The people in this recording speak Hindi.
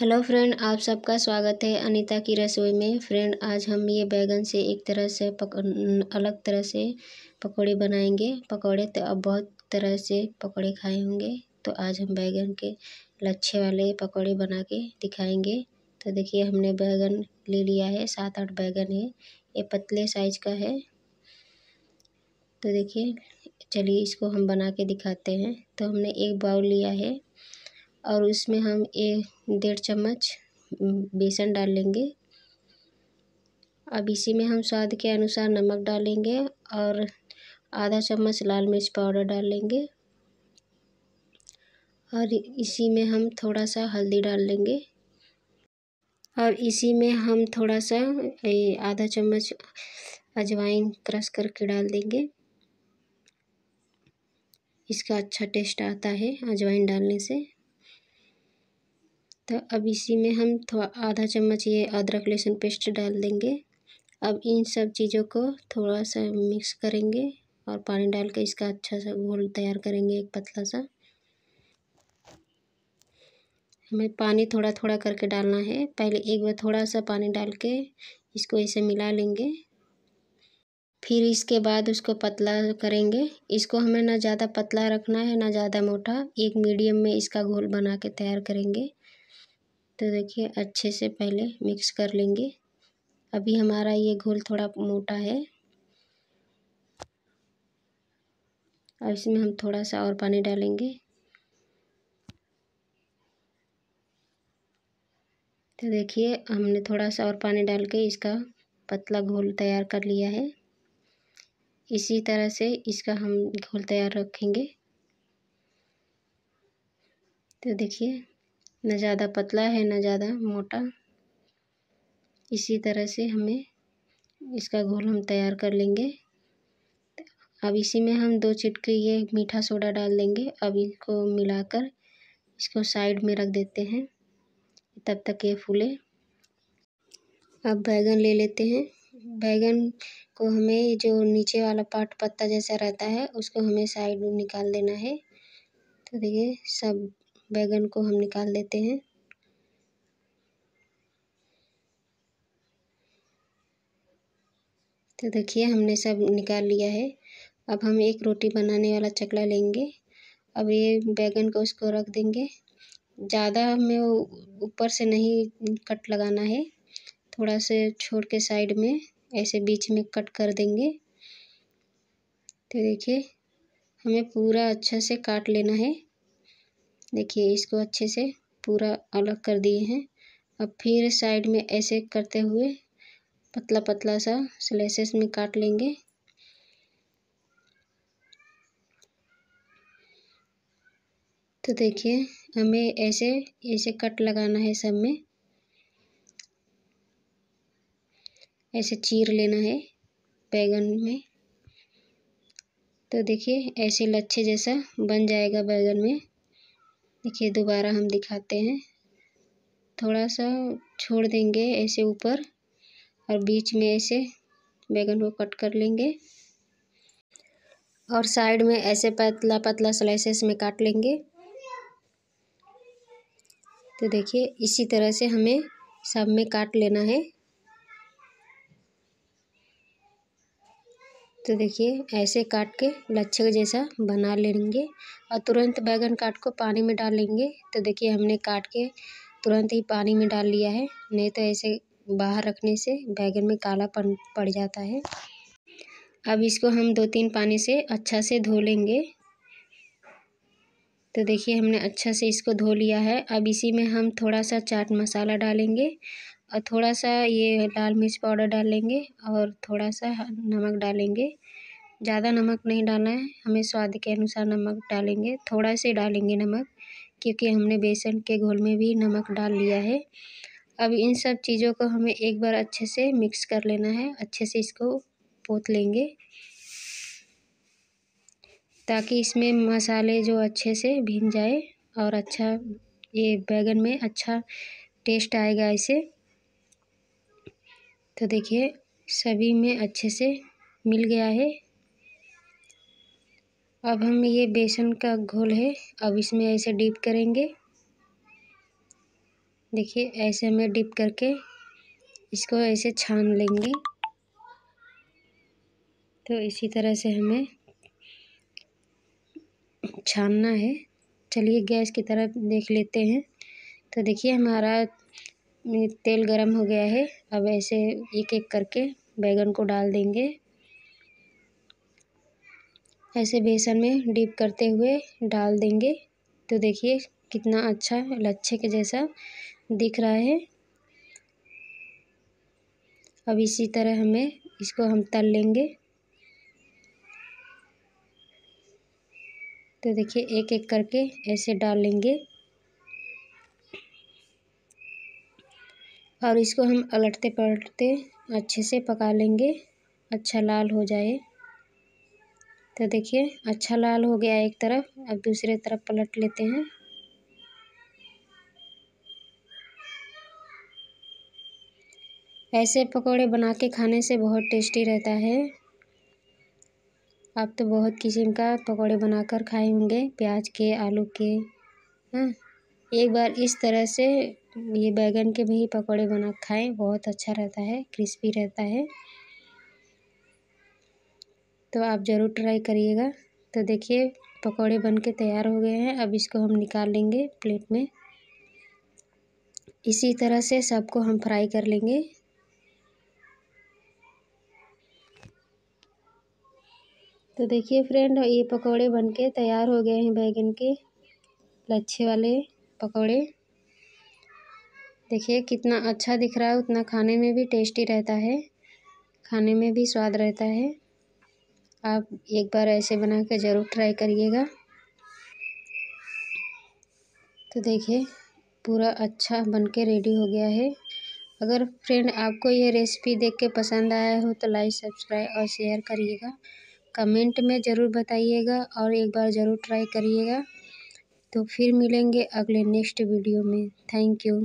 हेलो फ्रेंड आप सबका स्वागत है अनीता की रसोई में फ्रेंड आज हम ये बैगन से एक तरह से पक अलग तरह से पकोड़े बनाएंगे पकोड़े तो अब बहुत तरह से पकोड़े खाए होंगे तो आज हम बैगन के लच्छे वाले पकोड़े बना के दिखाएंगे तो देखिए हमने बैगन ले लिया है सात आठ बैगन है ये पतले साइज का है तो देखिए चलिए इसको हम बना के दिखाते हैं तो हमने एक बाउल लिया है और उसमें हम एक डेढ़ चम्मच बेसन डाल लेंगे अब इसी में हम स्वाद के अनुसार नमक डालेंगे और आधा चम्मच लाल मिर्च पाउडर डाल लेंगे और इसी में हम थोड़ा सा हल्दी डाल लेंगे और इसी में हम थोड़ा सा आधा चम्मच अजवाइन क्रश करके डाल देंगे इसका अच्छा टेस्ट आता है अजवाइन डालने से तो अब इसी में हम थोड़ा आधा चम्मच ये अदरक लहसुन पेस्ट डाल देंगे अब इन सब चीज़ों को थोड़ा सा मिक्स करेंगे और पानी डाल कर इसका अच्छा सा घोल तैयार करेंगे एक पतला सा हमें पानी थोड़ा थोड़ा करके डालना है पहले एक बार थोड़ा सा पानी डाल के इसको ऐसे मिला लेंगे फिर इसके बाद उसको पतला करेंगे इसको हमें ना ज़्यादा पतला रखना है ना ज़्यादा मोटा एक मीडियम में इसका घोल बना के तैयार करेंगे तो देखिए अच्छे से पहले मिक्स कर लेंगे अभी हमारा ये घोल थोड़ा मोटा है अब इसमें हम थोड़ा सा और पानी डालेंगे तो देखिए हमने थोड़ा सा और पानी डाल के इसका पतला घोल तैयार कर लिया है इसी तरह से इसका हम घोल तैयार रखेंगे तो देखिए ना ज़्यादा पतला है ना ज़्यादा मोटा इसी तरह से हमें इसका घोल हम तैयार कर लेंगे अब इसी में हम दो चिटके ये मीठा सोडा डाल देंगे अब इनको मिलाकर इसको साइड में रख देते हैं तब तक ये फूले अब बैगन ले लेते हैं बैगन को हमें जो नीचे वाला पार्ट पत्ता जैसा रहता है उसको हमें साइड में निकाल देना है तो देखिए सब बैंगन को हम निकाल लेते हैं तो देखिए हमने सब निकाल लिया है अब हम एक रोटी बनाने वाला चकला लेंगे अब ये बैंगन को उसको रख देंगे ज़्यादा हमें ऊपर से नहीं कट लगाना है थोड़ा से छोड़ के साइड में ऐसे बीच में कट कर देंगे तो देखिए हमें पूरा अच्छा से काट लेना है देखिए इसको अच्छे से पूरा अलग कर दिए हैं अब फिर साइड में ऐसे करते हुए पतला पतला सा स्लाइसेस में काट लेंगे तो देखिए हमें ऐसे ऐसे कट लगाना है सब में ऐसे चीर लेना है बैगन में तो देखिए ऐसे लच्छे जैसा बन जाएगा बैगन में देखिए दोबारा हम दिखाते हैं थोड़ा सा छोड़ देंगे ऐसे ऊपर और बीच में ऐसे बैगन को कट कर लेंगे और साइड में ऐसे पतला पतला स्लाइसेस में काट लेंगे तो देखिए इसी तरह से हमें सब में काट लेना है तो देखिए ऐसे काट के लच्छे के जैसा बना लेंगे और तुरंत बैगन काट को पानी में डालेंगे तो देखिए हमने काट के तुरंत ही पानी में डाल लिया है नहीं तो ऐसे बाहर रखने से बैगन में काला पन पड़ जाता है अब इसको हम दो तीन पानी से अच्छा से धो लेंगे तो देखिए हमने अच्छा से इसको धो लिया है अब इसी में हम थोड़ा सा चाट मसाला डालेंगे और थोड़ा सा ये लाल मिर्च पाउडर डालेंगे और थोड़ा सा नमक डालेंगे ज़्यादा नमक नहीं डालना है हमें स्वाद के अनुसार नमक डालेंगे थोड़ा से डालेंगे नमक क्योंकि हमने बेसन के घोल में भी नमक डाल लिया है अब इन सब चीज़ों को हमें एक बार अच्छे से मिक्स कर लेना है अच्छे से इसको पोत लेंगे ताकि इसमें मसाले जो अच्छे से भीन जाए और अच्छा ये बैगन में अच्छा टेस्ट आएगा इसे तो देखिए सभी में अच्छे से मिल गया है अब हम ये बेसन का घोल है अब इसमें ऐसे डिप करेंगे देखिए ऐसे हमें डिप करके इसको ऐसे छान लेंगे तो इसी तरह से हमें छानना है चलिए गैस की तरफ देख लेते हैं तो देखिए हमारा में तेल गरम हो गया है अब ऐसे एक एक करके बैंगन को डाल देंगे ऐसे बेसन में डीप करते हुए डाल देंगे तो देखिए कितना अच्छा लच्छे के जैसा दिख रहा है अब इसी तरह हमें इसको हम तल लेंगे तो देखिए एक एक करके ऐसे डाल लेंगे और इसको हम पलटते पलटते अच्छे से पका लेंगे अच्छा लाल हो जाए तो देखिए अच्छा लाल हो गया एक तरफ अब दूसरे तरफ पलट लेते हैं ऐसे पकोड़े बना के खाने से बहुत टेस्टी रहता है आप तो बहुत किस्म का पकोड़े बनाकर खाए होंगे प्याज के आलू के हाँ एक बार इस तरह से ये बैगन के भी पकौड़े बना के खाएँ बहुत अच्छा रहता है क्रिस्पी रहता है तो आप ज़रूर ट्राई करिएगा तो देखिए पकौड़े बन के तैयार हो गए हैं अब इसको हम निकाल लेंगे प्लेट में इसी तरह से सबको हम फ्राई कर लेंगे तो देखिए फ्रेंड ये पकोड़े बनके तैयार हो गए हैं बैगन के लच्छे वाले पकोड़े देखिए कितना अच्छा दिख रहा है उतना खाने में भी टेस्टी रहता है खाने में भी स्वाद रहता है आप एक बार ऐसे बना कर ज़रूर ट्राई करिएगा तो देखिए पूरा अच्छा बन के रेडी हो गया है अगर फ्रेंड आपको ये रेसिपी देख के पसंद आया हो तो लाइक सब्सक्राइब और शेयर करिएगा कमेंट में ज़रूर बताइएगा और एक बार ज़रूर ट्राई करिएगा तो फिर मिलेंगे अगले नेक्स्ट वीडियो में थैंक यू